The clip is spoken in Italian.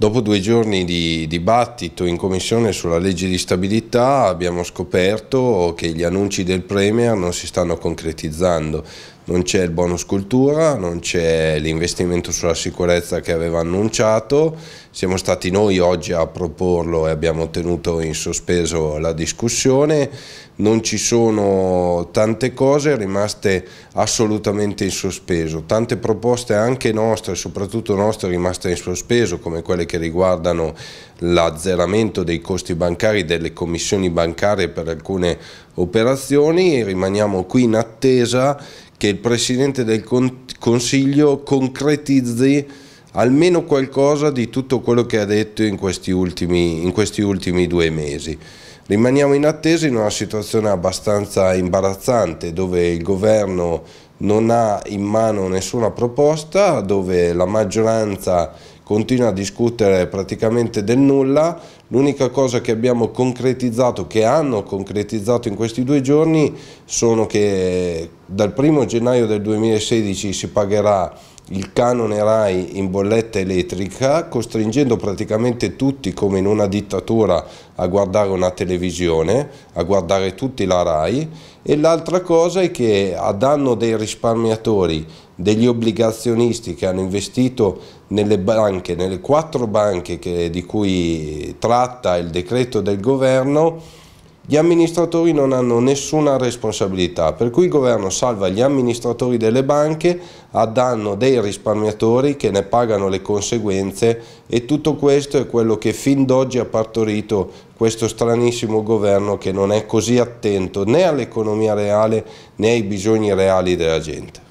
Dopo due giorni di dibattito in commissione sulla legge di stabilità abbiamo scoperto che gli annunci del Premier non si stanno concretizzando non c'è il bonus cultura, non c'è l'investimento sulla sicurezza che aveva annunciato, siamo stati noi oggi a proporlo e abbiamo tenuto in sospeso la discussione, non ci sono tante cose rimaste assolutamente in sospeso, tante proposte anche nostre, soprattutto nostre rimaste in sospeso come quelle che riguardano l'azzeramento dei costi bancari delle commissioni bancarie per alcune operazioni, rimaniamo qui in attesa che il Presidente del Consiglio concretizzi almeno qualcosa di tutto quello che ha detto in questi ultimi, in questi ultimi due mesi. Rimaniamo in attesa in una situazione abbastanza imbarazzante dove il governo non ha in mano nessuna proposta, dove la maggioranza continua a discutere praticamente del nulla, l'unica cosa che abbiamo concretizzato, che hanno concretizzato in questi due giorni, sono che dal 1 gennaio del 2016 si pagherà il canone RAI in bolletta elettrica, costringendo praticamente tutti, come in una dittatura, a guardare una televisione, a guardare tutti la RAI, e l'altra cosa è che a danno dei risparmiatori, degli obbligazionisti che hanno investito nelle banche, nelle quattro banche che, di cui tratta il decreto del governo, gli amministratori non hanno nessuna responsabilità, per cui il governo salva gli amministratori delle banche a danno dei risparmiatori che ne pagano le conseguenze e tutto questo è quello che fin d'oggi ha partorito questo stranissimo governo che non è così attento né all'economia reale né ai bisogni reali della gente.